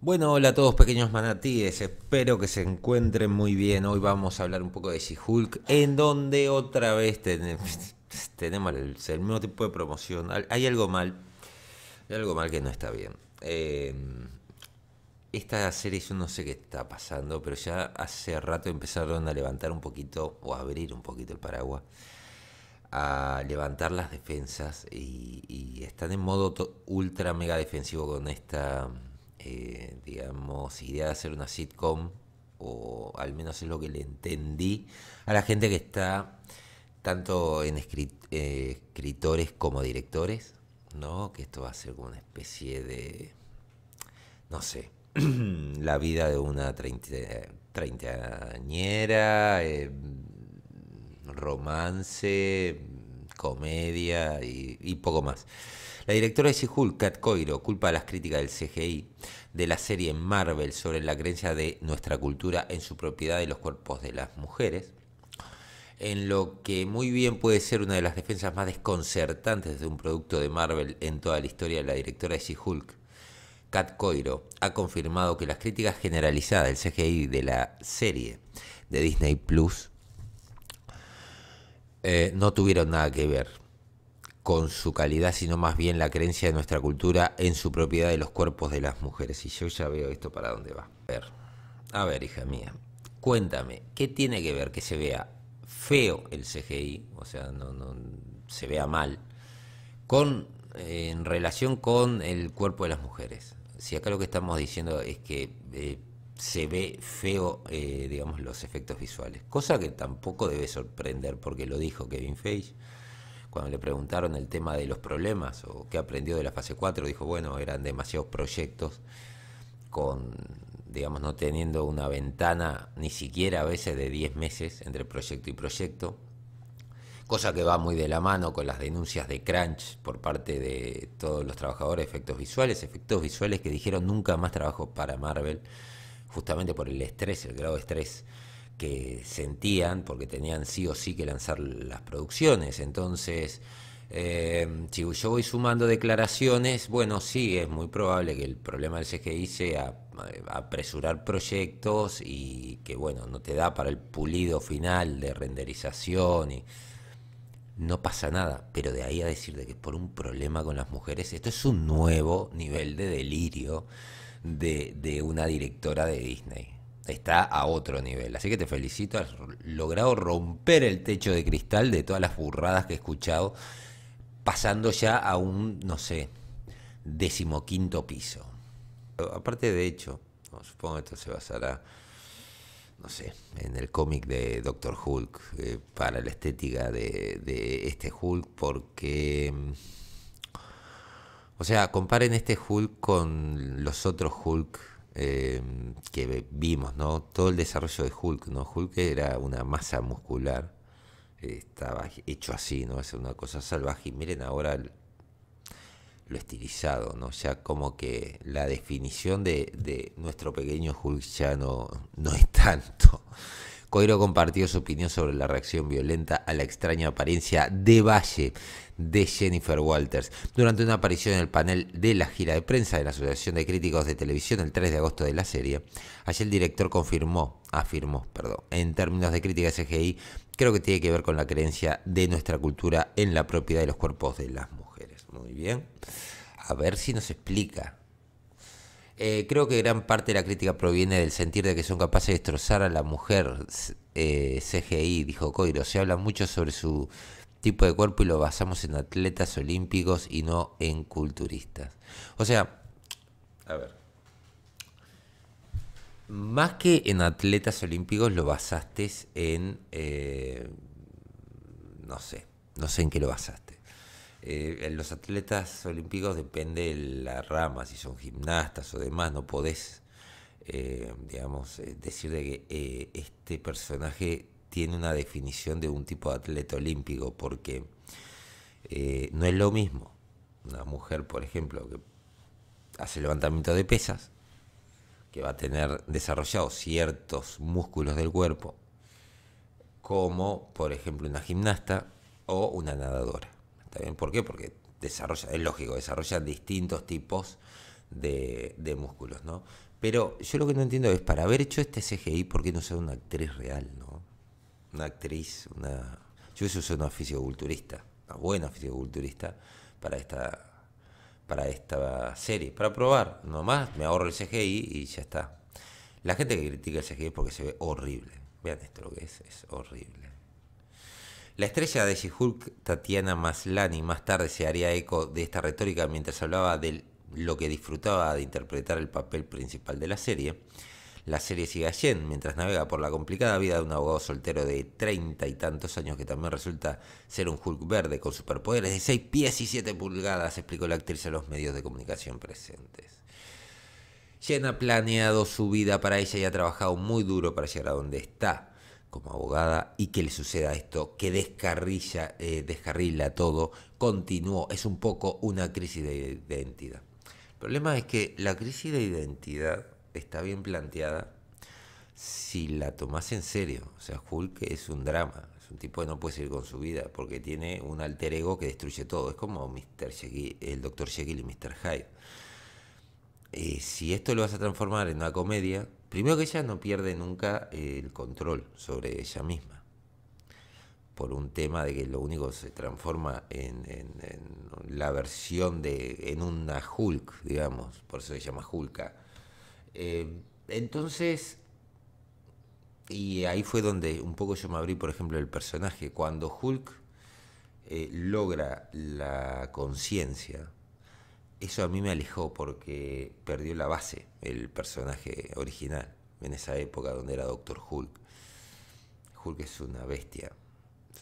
Bueno, hola a todos pequeños manatíes, espero que se encuentren muy bien. Hoy vamos a hablar un poco de She-Hulk, en donde otra vez tenemos el, mismo tipo de promoción. Hay algo mal, hay algo mal que no está bien. Em, esta serie yo no sé qué está pasando, pero ya hace rato empezaron a levantar un poquito, o a abrir un poquito el paraguas, a levantar las defensas y, y están en modo ultra mega defensivo con esta eh, digamos, idea de hacer una sitcom, o al menos es lo que le entendí a la gente que está tanto en eh, escritores como directores, ¿no? Que esto va a ser como una especie de, no sé, la vida de una treintañera, eh, romance, comedia y, poco más. La directora de She-Hulk, Kat Coiro, culpa a las críticas del CGI de la serie Marvel sobre la creencia de nuestra cultura en su propiedad de los cuerpos de las mujeres, en lo que muy bien puede ser una de las defensas más desconcertantes de un producto de Marvel en toda la historia, la directora de She-Hulk, Kat Coiro, ha confirmado que las críticas generalizadas del CGI de la serie de Disney Plus eh, no tuvieron nada que ver con su calidad, sino más bien la creencia de nuestra cultura en su propiedad de los cuerpos de las mujeres. Y yo ya veo esto para dónde va. A ver, a ver hija mía, cuéntame, ¿qué tiene que ver que se vea feo el CGI, o sea, no, no se vea mal, con, eh, en relación con el cuerpo de las mujeres? Si acá lo que estamos diciendo es que eh, se ve feo, eh, digamos, los efectos visuales. Cosa que tampoco debe sorprender, porque lo dijo Kevin Feige. Cuando le preguntaron el tema de los problemas o qué aprendió de la fase 4, dijo, bueno, eran demasiados proyectos con, digamos, no teniendo una ventana ni siquiera a veces de 10 meses entre proyecto y proyecto. Cosa que va muy de la mano con las denuncias de Crunch por parte de todos los trabajadores de efectos visuales, efectos visuales que dijeron nunca más trabajo para Marvel justamente por el estrés, el grado de estrés que sentían, porque tenían sí o sí que lanzar las producciones. Entonces, eh, si yo voy sumando declaraciones, bueno, sí, es muy probable que el problema del CGI sea eh, apresurar proyectos y que, bueno, no te da para el pulido final de renderización y no pasa nada, pero de ahí a decir de que por un problema con las mujeres, esto es un nuevo nivel de delirio de, una directora de Disney. Está a otro nivel. Así que te felicito, has logrado romper el techo de cristal de todas las burradas que he escuchado, pasando ya a un, no sé, decimoquinto piso. Aparte de hecho, supongo que esto se basará, no sé, en el cómic de Doctor Hulk, eh, para la estética de, de este Hulk, porque mm, o sea, comparen este Hulk con los otros Hulk eh, que vimos, ¿no? Todo el desarrollo de Hulk, ¿no? Hulk era una masa muscular, estaba hecho así, ¿no? Es una cosa salvaje. Y miren ahora lo estilizado, ¿no? Ya como que la definición de, nuestro pequeño Hulk ya no, no es tanto. Coiro compartió su opinión sobre la reacción violenta a la extraña apariencia de Valle de Jennifer Walters durante una aparición en el panel de la gira de prensa de la Asociación de Críticos de Televisión el 3 de agosto de la serie. Allí el director confirmó, afirmó, perdón, en términos de crítica CGI, creo que tiene que ver con la creencia de nuestra cultura en la propiedad de los cuerpos de las mujeres. Muy bien. A ver si nos explica eh, creo que gran parte de la crítica proviene del sentir de que son capaces de destrozar a la mujer eh, CGI, dijo Coiro. Se habla mucho sobre su tipo de cuerpo y lo basamos en atletas olímpicos y no en culturistas. O sea, a ver. Más que en atletas olímpicos lo basaste en... Eh, no sé, no sé en qué lo basaste. Eh, en los atletas olímpicos depende de la rama, si son gimnastas o demás, no podés, eh, digamos, eh, decir de que este personaje tiene una definición de un tipo de atleta olímpico, porque no es lo mismo una mujer, por ejemplo, que hace levantamiento de pesas, que va a tener desarrollados ciertos músculos del cuerpo, como por ejemplo una gimnasta o una nadadora. ¿También? ¿Por qué? Porque desarrolla, es lógico, desarrollan distintos tipos de, músculos, ¿no? Pero yo lo que no entiendo es, para haber hecho este CGI, ¿por qué no ser una actriz real, no? Una actriz, una... Yo soy una fisioculturista, una buena fisioculturista para esta, para esta serie, para probar. Nomás me ahorro el CGI y ya está. La gente que critica el CGI es porque se ve horrible. Vean esto lo que es, es horrible. La estrella de She-Hulk, Tatiana Maslani, más tarde se haría eco de esta retórica mientras hablaba de lo que disfrutaba de interpretar el papel principal de la serie. La serie sigue a mientras navega por la complicada vida de un abogado soltero de treinta y tantos años que también resulta ser un Hulk verde con superpoderes de seis pies y siete pulgadas, explicó la actriz a los medios de comunicación presentes. Jen ha planeado su vida para ella y ha trabajado muy duro para llegar a donde está como abogada y que le suceda esto, que descarrilla, eh, descarrila todo, continuó, es un poco una crisis de identidad. El problema es que la crisis de identidad está bien planteada si la tomas en serio. O sea, Hulk es un drama, es un tipo que no puede seguir con su vida porque tiene un alter ego que destruye todo. Es como Mr. el Dr. Jekyll y Mr. Hyde. Eh, si esto lo vas a transformar en una comedia, Primero que ella no pierde nunca eh, el control sobre ella misma, por un tema de que lo único se transforma en, la versión de, en una Hulk, digamos, por eso se llama Hulka. Eh, entonces, y ahí fue donde un poco yo me abrí, por ejemplo, el personaje, cuando Hulk eh, logra la conciencia, eso a mí me alejó porque perdió la base el personaje original en esa época donde era Doctor Hulk. Hulk es una bestia,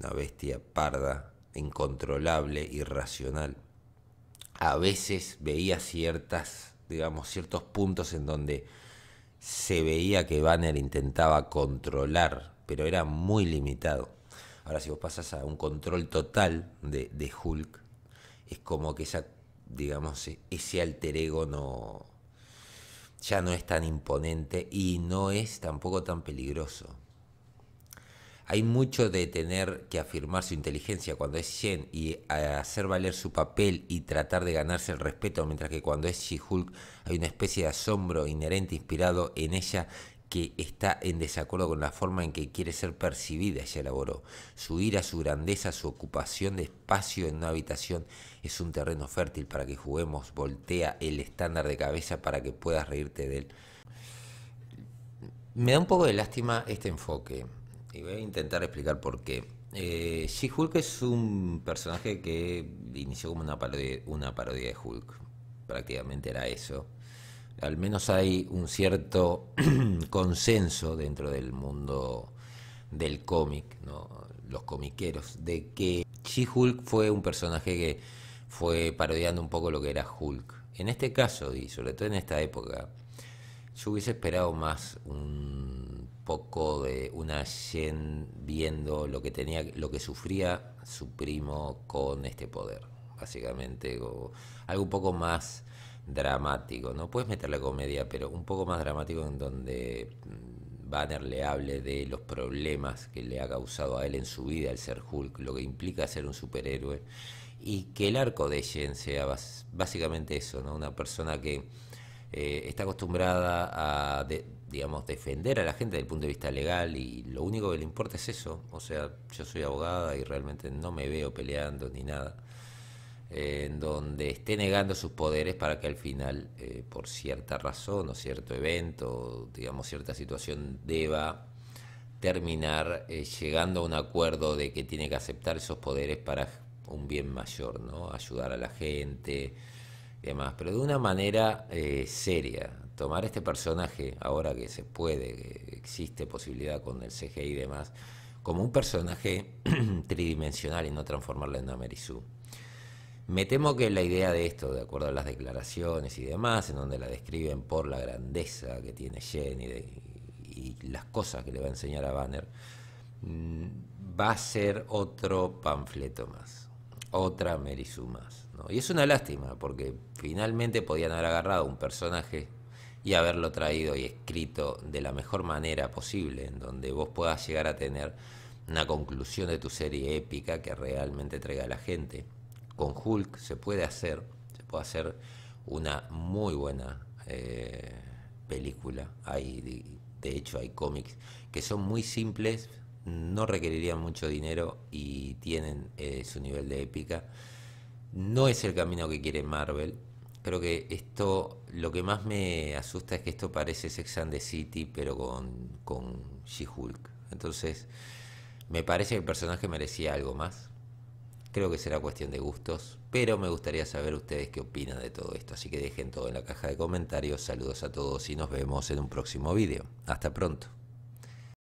una bestia parda, incontrolable, irracional. A veces veía ciertas, digamos, ciertos puntos en donde se veía que Banner intentaba controlar, pero era muy limitado. Ahora, si vos pasas a un control total de, de Hulk, es como que esa digamos, e-, ese alter ego no, ya no es tan imponente y no es tampoco tan peligroso. Hay mucho de tener que afirmar su inteligencia cuando es Shen y hacer valer su papel y tratar de ganarse el respeto, mientras que cuando es She-Hulk hay una especie de asombro inherente inspirado en ella que está en desacuerdo con la forma en que quiere ser percibida, ella elaboró. Su ira, su grandeza, su ocupación de espacio en una habitación es un terreno fértil para que juguemos, voltea el estándar de cabeza para que puedas reírte de él. Me da un poco de lástima este enfoque y voy a intentar explicar por qué. Eh, She-Hulk es un personaje que inició como una parodia de Hulk, prácticamente era eso al menos hay un cierto consenso dentro del mundo del cómic, ¿no? los comiqueros, de que She-Hulk fue un personaje que fue parodiando un poco lo que era Hulk. En este caso, y sobre todo en esta época, yo hubiese esperado más un poco de una Jen viendo lo que tenía, lo que sufría su primo con este poder, básicamente, algo un poco más dramático, ¿no? Puedes meter la comedia, pero un poco más dramático en donde mm, Banner le hable de los problemas que le ha causado a él en su vida el ser Hulk, lo que implica ser un superhéroe, y que el arco de Jen sea básicamente eso, ¿no? Una persona que eh, está acostumbrada a, digamos, defender a la gente desde el punto de vista legal y lo único que le importa es eso, o sea, yo soy abogada y realmente no me veo peleando ni nada en donde esté negando sus poderes para que al final, eh, por cierta razón o cierto evento, digamos cierta situación, deba terminar eh, llegando a un acuerdo de que tiene que aceptar esos poderes para un bien mayor, ¿no? Ayudar a la gente y demás, pero de una manera eh, seria. Tomar este personaje, ahora que se puede, que existe posibilidad con el CGI y demás, como un personaje tridimensional y no transformarlo en una Merisu. Me temo que la idea de esto, de acuerdo a las declaraciones y demás, en donde la describen por la grandeza que tiene Jenny y, las cosas que le va a enseñar a Banner, mm, va a ser otro panfleto más, otra Sue más. Y es una lástima, porque finalmente podían haber agarrado un personaje y haberlo traído y escrito de la mejor manera posible, en donde vos puedas llegar a tener una conclusión de tu serie épica que realmente traiga a la gente con Hulk se puede hacer, se puede hacer una muy buena eh, película. Hay, de hecho, hay cómics que son muy simples, no requerirían mucho dinero y tienen eh, su nivel de épica. No es el camino que quiere Marvel. Creo que esto, lo que más me asusta es que esto parece Sex and the City, pero con, con She-Hulk. Entonces, me parece que el personaje merecía algo más. Creo que será cuestión de gustos, pero me gustaría saber ustedes qué opinan de todo esto, así que dejen todo en la caja de comentarios. Saludos a todos y nos vemos en un próximo video. Hasta pronto.